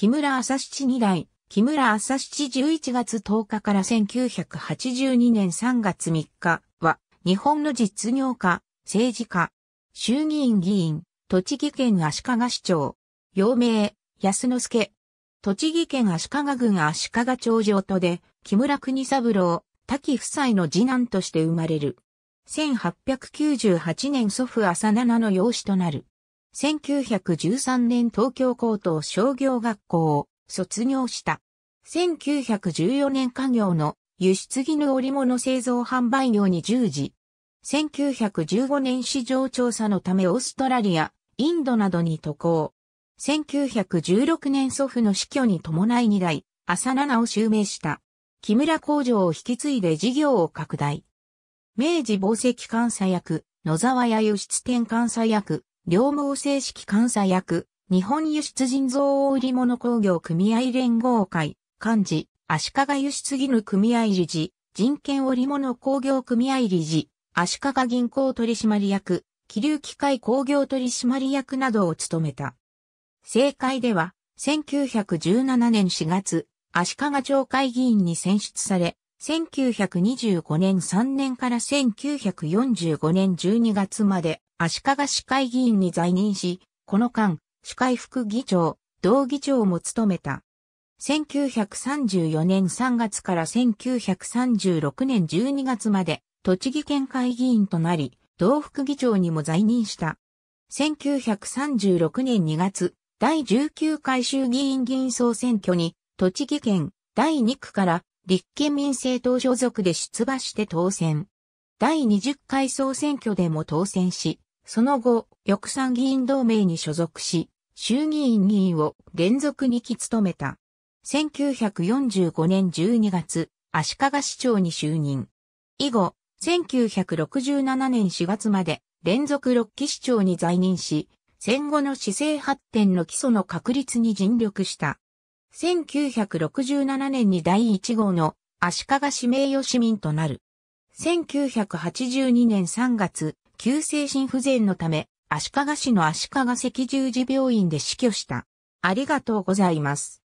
木村朝七二代、木村朝七十一月10日から1982年3月3日は、日本の実業家、政治家、衆議院議員、栃木県足利市長、陽明、安之助、栃木県足利郡足利町上都で、木村国三郎、滝夫妻の次男として生まれる。1898年祖父浅七の養子となる。1913年東京高等商業学校を卒業した。1914年家業の輸出技の織物製造販売業に従事。1915年市場調査のためオーストラリア、インドなどに渡航。1916年祖父の死去に伴い2代、朝七を襲名した。木村工場を引き継いで事業を拡大。明治紡績監査役、野沢屋輸出店監査役、両毛正式監査役、日本輸出人造織物工業組合連合会、幹事、足利輸出義務組合理事、人権織物工業組合理事、足利銀行取締役、気流機械工業取締役などを務めた。政界では、1917年4月、足利町会議員に選出され、1925年3年から1945年12月まで足利市会議員に在任し、この間、市会副議長、同議長も務めた。1934年3月から1936年12月まで、栃木県会議員となり、同副議長にも在任した。1936年2月、第19回衆議院議員総選挙に、栃木県第2区から立憲民政党所属で出馬して当選。第20回総選挙でも当選し、その後、翼賛議員同盟に所属し、衆議院議員を連続2期務めた。1945年12月、足利市長に就任。以後、1967年4月まで連続6期市長に在任し、戦後の市政発展の基礎の確立に尽力した。1967年に第1号の足利氏名誉市民となる。1982年3月、急性心不全のため、足利市の足利赤十字病院で死去した。ありがとうございます。